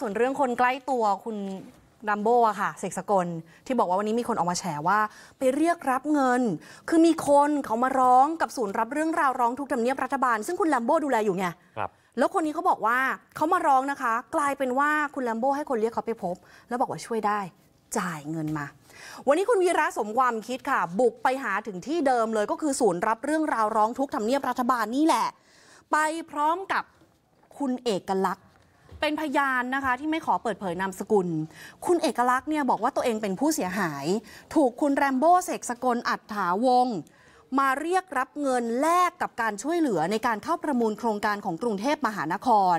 ส่วนเรื่องคนใกล้ตัวคุณดัมโบอะค่ะเสกสกลที่บอกว่าวันนี้มีคนออกมาแฉว่าไปเรียกรับเงิน คือมีคนเขามาร้องกับศูนย์รับเรื่องราวร้องทุกทำเนียบรัฐบาล ซึ่งคุณลัมโบดูแลอยู่ไงครับแล้วคนนี้เขาบอกว่าเขามาร้องนะคะ กลายเป็นว่าคุณลัมโบให้คนเรียกเขาไปพบ แล้วบอกว่าช่วยได้ จ่ายเงินมา วันนี้คุณวีระสมความคิดค่ะ บุกไปหาถึงที่เดิมเลยก็คือศูนย์รับเรื่องราวร้องทุกทำเนียบรัฐบาลนี่แหละไปพร้อมกับคุณเอกลักษเป็นพยานนะคะที่ไม่ขอเปิดเผยนามสกุล คุณเอกลักษณ์เนี่ยบอกว่าตัวเองเป็นผู้เสียหาย ถูกคุณแรมโบ้เสกสกลอัดถาวงมาเรียกรับเงินแลกกับการช่วยเหลือในการเข้าประมูลโครงการของกรุงเทพมหานคร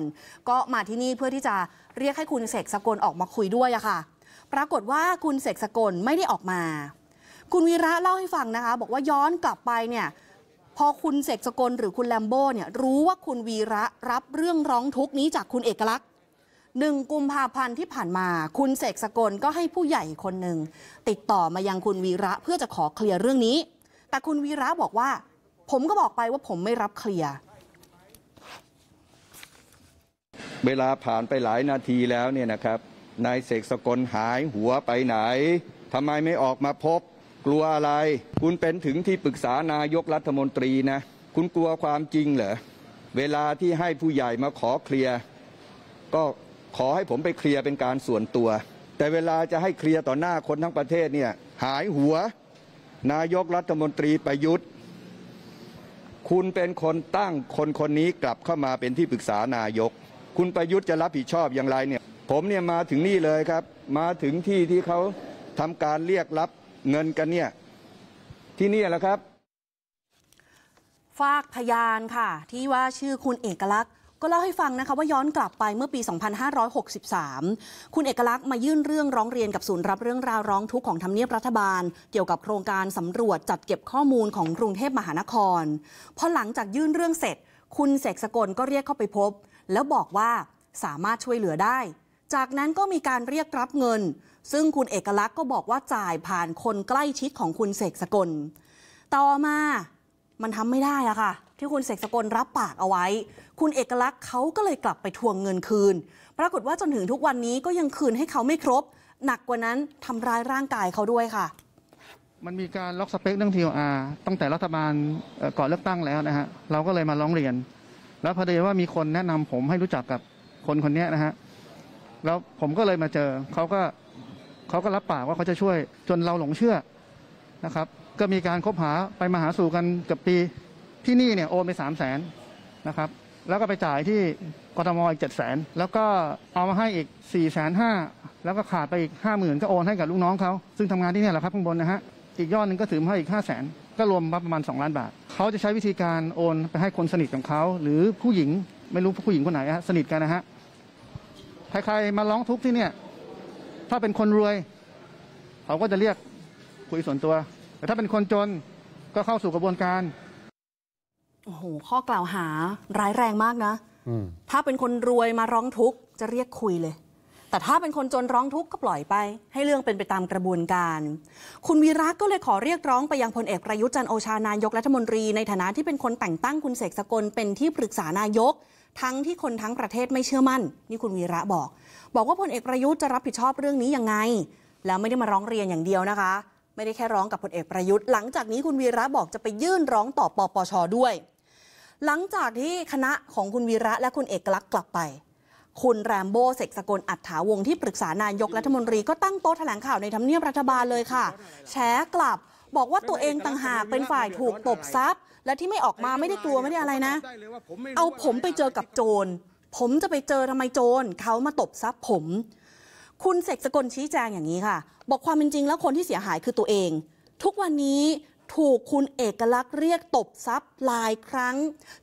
ก็มาที่นี่เพื่อที่จะเรียกให้คุณเสกสกลออกมาคุยด้วยอะค่ะ ปรากฏว่าคุณเสกสกลไม่ได้ออกมา คุณวีระเล่าให้ฟังนะคะ บอกว่าย้อนกลับไปเนี่ยพอคุณเสกสกลหรือคุณแลมโบ้เนี่ยรู้ว่าคุณวีระรับเรื่องร้องทุกนี้จากคุณเอกลักษณ์หนึ่งกุมภาพันธ์ที่ผ่านมา คุณเสกสกลก็ให้ผู้ใหญ่คนหนึ่ง ติดต่อมายังคุณวีระเพื่อจะขอเคลียร์เรื่องนี้ แต่คุณวีระบอกว่า ผมก็บอกไปว่าผมไม่รับเคลียร์เวลาผ่านไปหลายนาทีแล้วเนี่ยนะครับนายเสกสกลหายหัวไปไหนทำไมไม่ออกมาพบ กลัวอะไร คุณเป็นถึงที่ปรึกษานายกรัฐมนตรีนะ คุณกลัวความจริงเหรอเวลาที่ให้ผู้ใหญ่มาขอเคลียร์ก็ขอให้ผมไปเคลียร์เป็นการส่วนตัว แต่เวลาจะให้เคลียร์ต่อหน้าคนทั้งประเทศเนี่ยหายหัวนายกรัฐมนตรีประยุทธ์ คุณเป็นคนตั้งคนคนนี้กลับเข้ามาเป็นที่ปรึกษานายก คุณประยุทธ์จะรับผิดชอบอย่างไรเนี่ย ผมเนี่ยมาถึงนี่เลยครับ มาถึงที่ที่เขาทำการเรียกรับเงินกันเนี่ยที่นี่แหละครับ ฝากพยานค่ะ ที่ว่าชื่อคุณเอกลักษณ์ก็เล่าให้ฟังนะคะว่าย้อนกลับไปเมื่อปี 2563 คุณเอกลักษณ์มายื่นเรื่องร้องเรียนกับศูนย์รับเรื่องราวร้องทุกข์ของทำเนียบรัฐบาล เกี่ยวกับโครงการสำรวจจัดเก็บข้อมูลของกรุงเทพมหานครพอหลังจากยื่นเรื่องเสร็จ คุณเสกสกลก็เรียกเข้าไปพบ แล้วบอกว่าสามารถช่วยเหลือได้ จากนั้นก็มีการเรียกรับเงิน ซึ่งคุณเอกลักษณ์ก็บอกว่าจ่ายผ่านคนใกล้ชิดของคุณเสกสกลต่อมามันทำไม่ได้อะค่ะที่คุณเสกสกลรับปากเอาไว้ คุณเอกลักษณ์เขาก็เลยกลับไปทวงเงินคืน ปรากฏว่าจนถึงทุกวันนี้ก็ยังคืนให้เขาไม่ครบ หนักกว่านั้นทำร้ายร่างกายเขาด้วยค่ะ มันมีการล็อกสเปคเรื่องท TOR ตั้งแต่รัฐบาลก่อนเลือกตั้งแล้วนะฮะ เราก็เลยมาร้องเรียน แล้วพอดีว่ามีคนแนะนำผมให้รู้จักกับคนคนนี้นะฮะแล้วผมก็เลยมาเจอเขาก็เขาก็รับปากว่าเขาจะช่วย จนเราหลงเชื่อนะครับก็มีการคบหาไปมาหาสู่กันเกือบปีที่นี่เนี่ยโอนไปสามแสนนะครับแล้วก็ไปจ่ายที่กทมอีกเจ็ดแสนแล้วก็เอามาให้อีกสี่แสนห้าแล้วก็ขาดไปอีกห้าหมื่นก็โอนให้กับลูกน้องเขาซึ่งทำงานที่นี่แหละครับข้างบนนะฮะอีกยอดหนึ่งก็ถือมาให้อีกห้าแสนก็รวมประมาณสองล้านบาท เขาจะใช้วิธีการโอนไปให้คนสนิทของเขาหรือผู้หญิงไม่รู้ผู้หญิงคนไหนฮะสนิทกันนะฮะใครๆมาร้องทุกข์ที่เนี่ยถ้าเป็นคนรวยเขาก็จะเรียกคุยส่วนตัวแต่ถ้าเป็นคนจนก็เข้าสู่กระบวนการ โอ้โห ข้อกล่าวหาร้ายแรงมากนะ ถ้าเป็นคนรวยมาร้องทุกข์จะเรียกคุยเลย แต่ถ้าเป็นคนจนร้องทุกข์ก็ปล่อยไป ให้เรื่องเป็นไปตามกระบวนการ คุณวีระก็เลยขอเรียกร้อง ไปยังพลเอกประยุทธ์จันโอชานายกรัฐมนตรีในฐานะที่เป็นคนแต่งตั้งคุณเสกสกลเป็นที่ปรึกษานายก ทั้งที่คนทั้งประเทศไม่เชื่อมั่น นี่คุณวีระบอก บอกว่าพลเอกประยุทธ์จะรับผิดชอบเรื่องนี้ยังไง แล้วไม่ได้มาร้องเรียนอย่างเดียวนะคะไม่ได้แค่ร้องกับพลเอกประยุทธ์ หลังจากนี้คุณวีระบอกจะไปยื่นร้องต่อปปชด้วย หลังจากที่คณะของคุณวีระและคุณเอกลักษณ์กลับไป คุณแรมโบ้เสกสกลอัฏฐาวงที่ปรึกษานายกรัฐมนตรีก็ตั้งโต๊ะแถลงข่าวในทำเนียบรัฐบาลเลยค่ะแฉกลับบอกว่าตัวเองต่างหากเป็นฝ่ายถูกตบซับและที่ไม่ออกมาไม่ได้กลัวไม่ได้อะไรนะ เอาผมไปเจอกับโจรผมจะไปเจอทำไมโจรเขามาตบซับผมคุณเสกสกลชี้แจงอย่างนี้ค่ะ บอกความเป็นจริงแล้วคนที่เสียหายคือตัวเอง ทุกวันนี้ถูกคุณเอกลักษณ์เรียกตบทรัพย์หลายครั้ง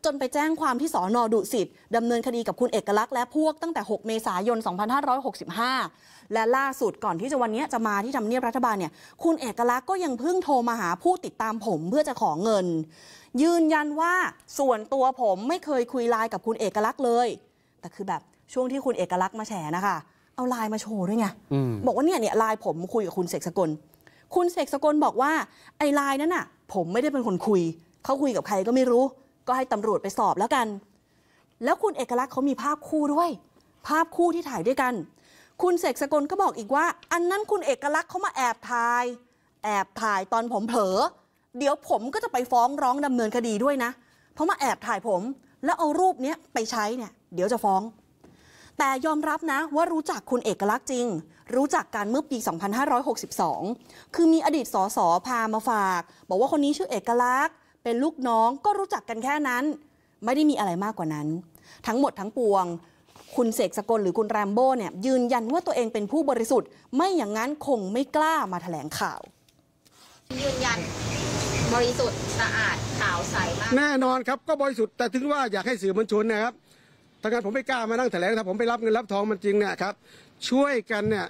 จนไปแจ้งความที่สอนอดุสิตดำเนินคดีกับคุณเอกลักษณ์และพวกตั้งแต่ 6 เมษายน 2565 และล่าสุดก่อนที่จะวันนี้จะมาที่ทำเนียบรัฐบาลเนี่ย คุณเอกลักษณ์ก็ยังเพิ่งโทรมาหาผู้ติดตามผมเพื่อจะขอเงิน ยืนยันว่าส่วนตัวผมไม่เคยคุยไลน์กับคุณเอกลักษณ์เลยแต่คือแบบช่วงที่คุณเอกลักษณ์มาแฉนะคะเอาไลน์มาโชว์ด้วยไงบอกว่าเนี่ยเนี่ยไลน์ผมคุยกับคุณเสกสกล คุณเสกสกลบอกว่า ไอ้ไลน์นั้นน่ะ ผมไม่ได้เป็นคนคุยเขาคุยกับใครก็ไม่รู้ก็ให้ตำรวจไปสอบแล้วกัน แล้วคุณเอกลักษณ์เขามีภาพคู่ด้วย ภาพคู่ที่ถ่ายด้วยกัน คุณเสกสกลก็บอกอีกว่า อันนั้นคุณเอกลักษณ์เขามาแอบถ่าย แอบถ่ายตอนผมเผลอเดี๋ยวผมก็จะไปฟ้องร้องดำเนินคดีด้วยนะ เพราะมาแอบถ่ายผมแล้วเอารูปนี้ไปใช้เนี่ย เดี๋ยวจะฟ้องแต่ยอมรับนะว่ารู้จักคุณเอกลักษณ์จริง รู้จักกันเมื่อปี 2562 คือมีอดีตสสพามาฝาก บอกว่าคนนี้ชื่อเอกลักษณ์เป็นลูกน้องก็รู้จักกันแค่นั้น ไม่ได้มีอะไรมากกว่านั้น ทั้งหมดทั้งปวง คุณเสกสกลหรือคุณแรมโบ้เนี่ยยืนยันว่าตัวเองเป็นผู้บริสุทธิ์ไม่อย่างนั้นคงไม่กล้ามาแถลงข่าว ยืนยันบริสุทธิ์สะอาดขาวใสมากแน่นอนครับก็บริสุทธิ์แต่ถึงว่าอยากให้สื่อมวลชนนะครับทางการผมไม่กล้ามานั่งแถลงถ้าผมไปรับเงินรับทองมันจริงเนี่ยครับช่วยกันเนี่ย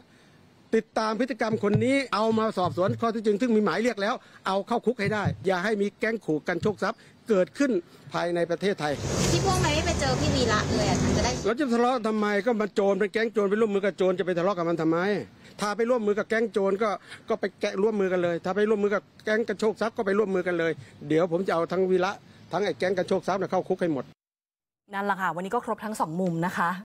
ติดตามพฤติกรรมคนนี้เอามาสอบสวนข้อที่จริงซึ่งมีหมายเรียกแล้วเอาเข้าคุกให้ได้ อย่าให้มีแก๊งขู่กันโชคทรัพย์ เกิดขึ้นภายในประเทศไทย ที่พวกไม่ไปเจอพี่วีระเลยอันจะได้แล้วจะทะเลาะทำไมก็มันโจรเป็นแก๊งโจรไปร่วมมือกับโจรจะไปทะเลาะกับมันทำไม ถ้าไปร่วมมือกับแก๊งโจรก็ก็ไปแกะร่วมมือกันเลยถ้าไปร่วมมือกับแก๊งกันโชคทรัพย์ก็ไปร่วมมือกันเลยเดี๋ยวผมจะเอาทั้งวีระทั้งไอ้แก๊งกันโชคทรัพย์เข้าคุกให้หมดนั่นแหละค่ะ วันนี้ก็ครบทั้งสองมุมนะคะ